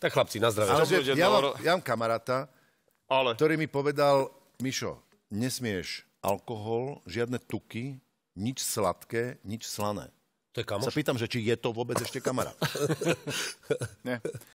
Tak chlapci, na zdravie. Ale, ja, mám, ja mám kamaráta, Ale. ktorý mi povedal, Mišo, nesmieš alkohol, žiadne tuky, nič sladké, nič slané. To je kamoš? Sa pýtam, že či je to vôbec ešte kamarát. Nie.